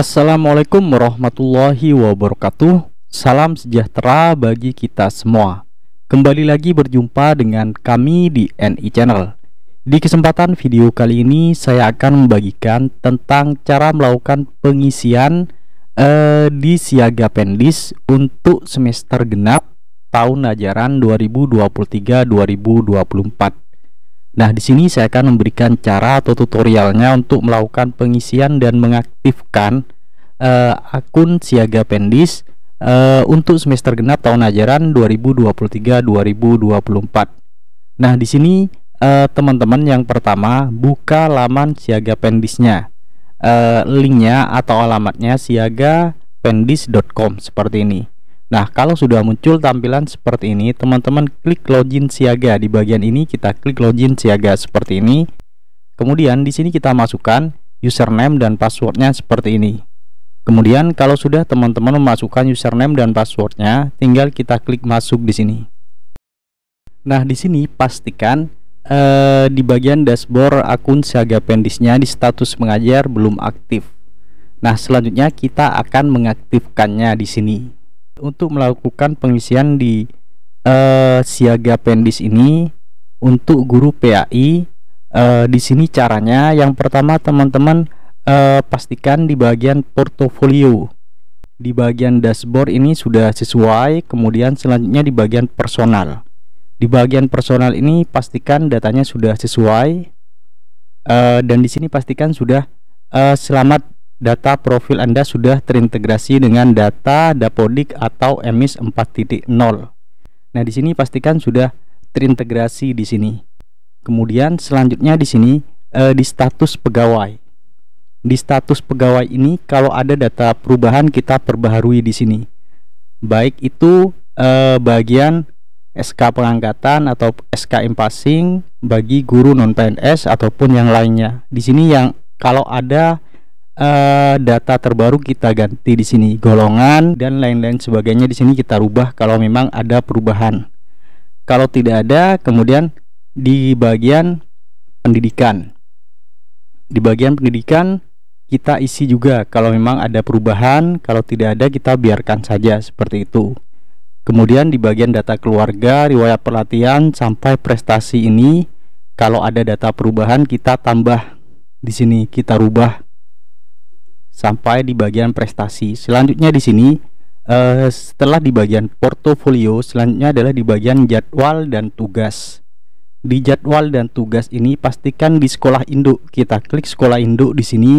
Assalamualaikum warahmatullahi wabarakatuh. Salam sejahtera bagi kita semua. Kembali lagi berjumpa dengan kami di NI Channel. Di kesempatan video kali ini saya akan membagikan tentang cara melakukan pengisian eh, di Siaga Pendis untuk semester genap tahun ajaran 2023-2024. Nah, di sini saya akan memberikan cara atau tutorialnya untuk melakukan pengisian dan mengaktifkan uh, akun Siaga Pendis uh, untuk semester genap tahun ajaran 2023-2024. Nah, di sini teman eh, teman-teman yang pertama buka laman Siaga Pendisnya. Uh, linknya atau alamatnya siagapendis.com seperti ini. Nah, kalau sudah muncul tampilan seperti ini, teman-teman klik login siaga. Di bagian ini kita klik login siaga seperti ini. Kemudian di sini kita masukkan username dan passwordnya seperti ini. Kemudian kalau sudah teman-teman memasukkan username dan passwordnya, tinggal kita klik masuk di sini. Nah, di sini pastikan eh, di bagian dashboard akun siaga pendisnya di status mengajar belum aktif. Nah, selanjutnya kita akan mengaktifkannya di sini untuk melakukan pengisian di uh, siaga pendis ini untuk guru PAI uh, eh, di sini caranya yang pertama teman-teman uh, pastikan di bagian portofolio di bagian dashboard ini sudah sesuai kemudian selanjutnya di bagian personal di bagian personal ini pastikan datanya sudah sesuai uh, dan di sini pastikan sudah uh, selamat data profil Anda sudah terintegrasi dengan data Dapodik atau EMIS 4.0. Nah, di sini pastikan sudah terintegrasi di sini. Kemudian selanjutnya di sini eh, di status pegawai. Di status pegawai ini kalau ada data perubahan kita perbaharui di sini. Baik itu eh, bagian SK pengangkatan atau SK impasing bagi guru non PNS ataupun yang lainnya. Di sini yang kalau ada uh, data terbaru kita ganti di sini golongan dan lain-lain sebagainya di sini kita rubah kalau memang ada perubahan. Kalau tidak ada, kemudian di bagian pendidikan. Di bagian pendidikan kita isi juga kalau memang ada perubahan, kalau tidak ada kita biarkan saja seperti itu. Kemudian di bagian data keluarga, riwayat pelatihan sampai prestasi ini kalau ada data perubahan kita tambah di sini kita rubah sampai di bagian prestasi. Selanjutnya di sini uh, setelah di bagian portofolio, selanjutnya adalah di bagian jadwal dan tugas. Di jadwal dan tugas ini pastikan di sekolah induk. Kita klik sekolah induk di sini.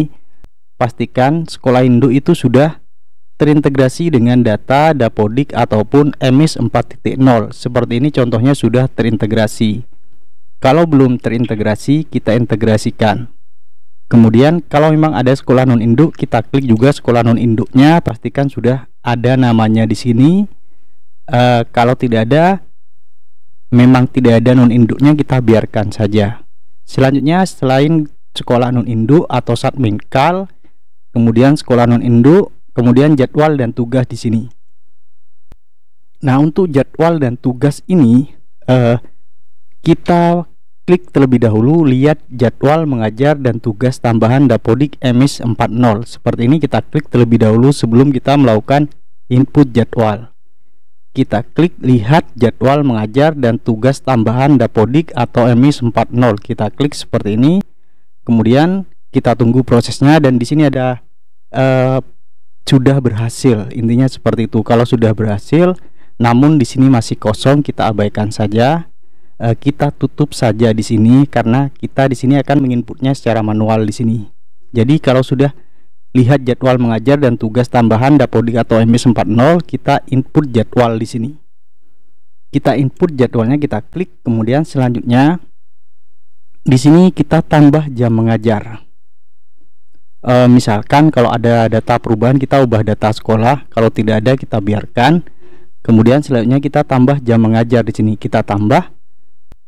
Pastikan sekolah induk itu sudah terintegrasi dengan data Dapodik ataupun EMIS 4.0. Seperti ini contohnya sudah terintegrasi. Kalau belum terintegrasi, kita integrasikan. Kemudian kalau memang ada sekolah non induk, kita klik juga sekolah non induknya, pastikan sudah ada namanya di sini. E, kalau tidak ada, memang tidak ada non induknya kita biarkan saja. Selanjutnya selain sekolah non induk atau satminkal, kemudian sekolah non induk, kemudian jadwal dan tugas di sini. Nah untuk jadwal dan tugas ini e, kita Klik terlebih dahulu lihat jadwal mengajar dan tugas tambahan Dapodik Emis 40. Seperti ini kita klik terlebih dahulu sebelum kita melakukan input jadwal. Kita klik lihat jadwal mengajar dan tugas tambahan Dapodik atau Emis 40. Kita klik seperti ini. Kemudian kita tunggu prosesnya dan di sini ada uh, sudah berhasil. Intinya seperti itu. Kalau sudah berhasil, namun di sini masih kosong, kita abaikan saja uh, kita tutup saja di sini karena kita di sini akan menginputnya secara manual di sini. Jadi kalau sudah lihat jadwal mengajar dan tugas tambahan Dapodik atau MS40 kita input jadwal di sini. Kita input jadwalnya kita klik kemudian selanjutnya di sini kita tambah jam mengajar. E, misalkan kalau ada data perubahan kita ubah data sekolah, kalau tidak ada kita biarkan. Kemudian selanjutnya kita tambah jam mengajar di sini. Kita tambah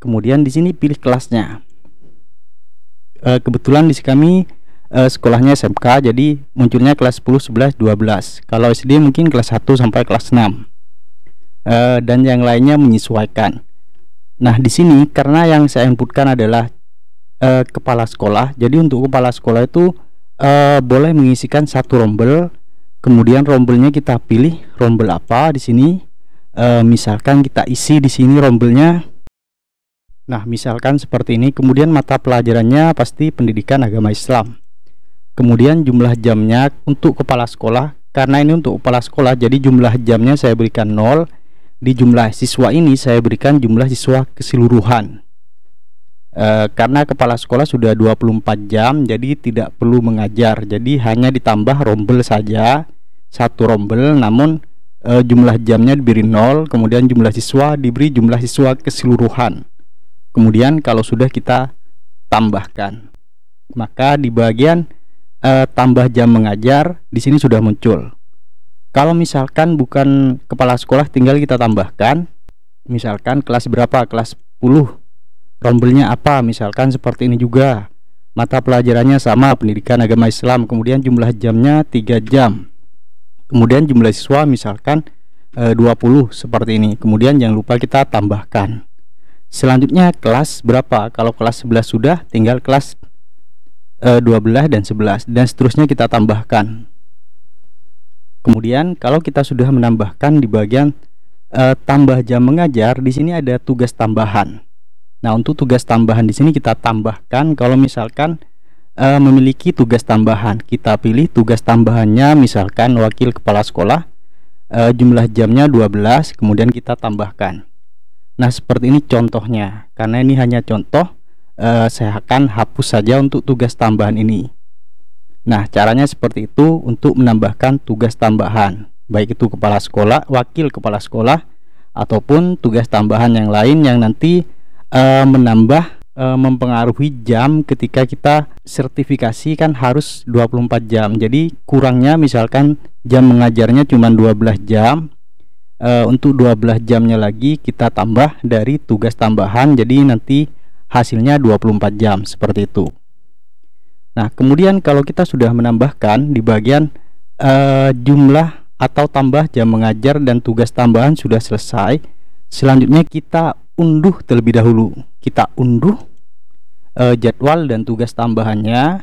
Kemudian di sini pilih kelasnya. E, kebetulan di sini kami e, sekolahnya SMK jadi munculnya kelas 10, 11, 12. Kalau SD mungkin kelas 1 sampai kelas 6. E, eh, dan yang lainnya menyesuaikan. Nah, di sini karena yang saya inputkan adalah e, kepala sekolah. Jadi untuk kepala sekolah itu e, boleh mengisikan satu rombel. Kemudian rombelnya kita pilih rombel apa di sini. E, misalkan kita isi di sini rombelnya Nah, misalkan seperti ini, kemudian mata pelajarannya pasti pendidikan agama Islam. Kemudian jumlah jamnya untuk kepala sekolah, karena ini untuk kepala sekolah, jadi jumlah jamnya saya berikan 0. Di jumlah siswa ini saya berikan jumlah siswa keseluruhan. E, karena kepala sekolah sudah 24 jam, jadi tidak perlu mengajar. Jadi hanya ditambah rombel saja, satu rombel, namun e, jumlah jamnya diberi 0, kemudian jumlah siswa diberi jumlah siswa keseluruhan. Kemudian kalau sudah kita tambahkan, maka di bagian e, tambah jam mengajar di sini sudah muncul. Kalau misalkan bukan kepala sekolah tinggal kita tambahkan. Misalkan kelas berapa? Kelas 10. Rombelnya apa? Misalkan seperti ini juga. Mata pelajarannya sama pendidikan agama Islam, kemudian jumlah jamnya 3 jam. Kemudian jumlah siswa misalkan e, eh, 20 seperti ini. Kemudian jangan lupa kita tambahkan. Selanjutnya kelas berapa? Kalau kelas 11 sudah, tinggal kelas e, eh, 12 dan 11 dan seterusnya kita tambahkan. Kemudian kalau kita sudah menambahkan di bagian e, tambah jam mengajar, di sini ada tugas tambahan. Nah, untuk tugas tambahan di sini kita tambahkan kalau misalkan e, memiliki tugas tambahan, kita pilih tugas tambahannya misalkan wakil kepala sekolah e, jumlah jamnya 12, kemudian kita tambahkan. Nah seperti ini contohnya karena ini hanya contoh eh, saya akan hapus saja untuk tugas tambahan ini Nah caranya seperti itu untuk menambahkan tugas tambahan baik itu kepala sekolah, wakil kepala sekolah ataupun tugas tambahan yang lain yang nanti eh, menambah eh, mempengaruhi jam ketika kita sertifikasi kan harus 24 jam jadi kurangnya misalkan jam mengajarnya cuma 12 jam uh, untuk 12 jamnya lagi kita tambah dari tugas tambahan jadi nanti hasilnya 24 jam seperti itu nah kemudian kalau kita sudah menambahkan di bagian uh, jumlah atau tambah jam mengajar dan tugas tambahan sudah selesai selanjutnya kita unduh terlebih dahulu kita unduh uh, jadwal dan tugas tambahannya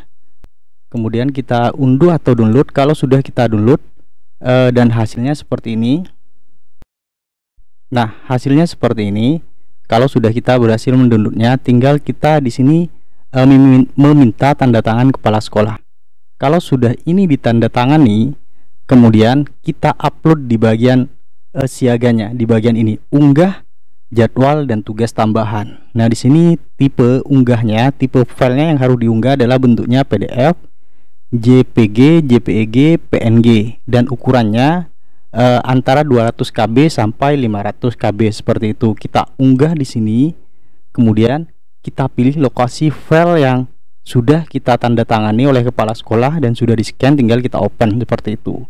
kemudian kita unduh atau download kalau sudah kita download uh, dan hasilnya seperti ini Nah, hasilnya seperti ini. Kalau sudah kita berhasil mendownloadnya, tinggal kita di sini e, meminta tanda tangan kepala sekolah. Kalau sudah ini ditandatangani, kemudian kita upload di bagian e, siaganya, di bagian ini unggah jadwal dan tugas tambahan. Nah, di sini tipe unggahnya, tipe filenya yang harus diunggah adalah bentuknya PDF, JPG, JPEG, PNG dan ukurannya uh, antara 200 KB sampai 500 KB seperti itu. Kita unggah di sini. Kemudian kita pilih lokasi file yang sudah kita tanda tangani oleh kepala sekolah dan sudah di-scan tinggal kita open seperti itu.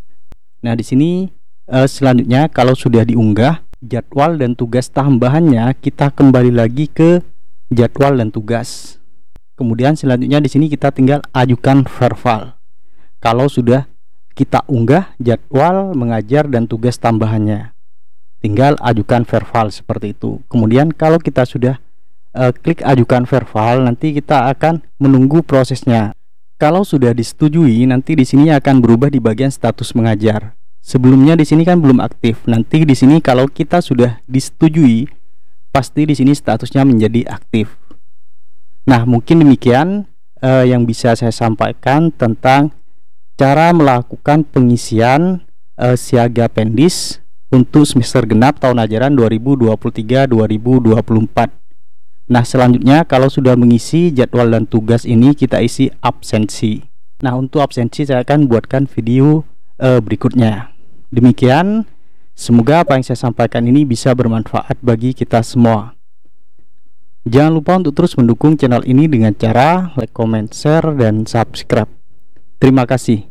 Nah, di sini uh, selanjutnya kalau sudah diunggah jadwal dan tugas tambahannya kita kembali lagi ke jadwal dan tugas. Kemudian selanjutnya di sini kita tinggal ajukan verval. Kalau sudah kita unggah jadwal mengajar dan tugas tambahannya. Tinggal ajukan verbal seperti itu. Kemudian kalau kita sudah e, klik ajukan verbal, nanti kita akan menunggu prosesnya. Kalau sudah disetujui, nanti di sini akan berubah di bagian status mengajar. Sebelumnya di sini kan belum aktif. Nanti di sini kalau kita sudah disetujui, pasti di sini statusnya menjadi aktif. Nah, mungkin demikian eh, yang bisa saya sampaikan tentang cara melakukan pengisian uh, siaga pendis untuk semester genap tahun ajaran 2023-2024. Nah, selanjutnya kalau sudah mengisi jadwal dan tugas ini kita isi absensi. Nah, untuk absensi saya akan buatkan video uh, berikutnya. Demikian, semoga apa yang saya sampaikan ini bisa bermanfaat bagi kita semua. Jangan lupa untuk terus mendukung channel ini dengan cara like, comment, share, dan subscribe. Terima kasih.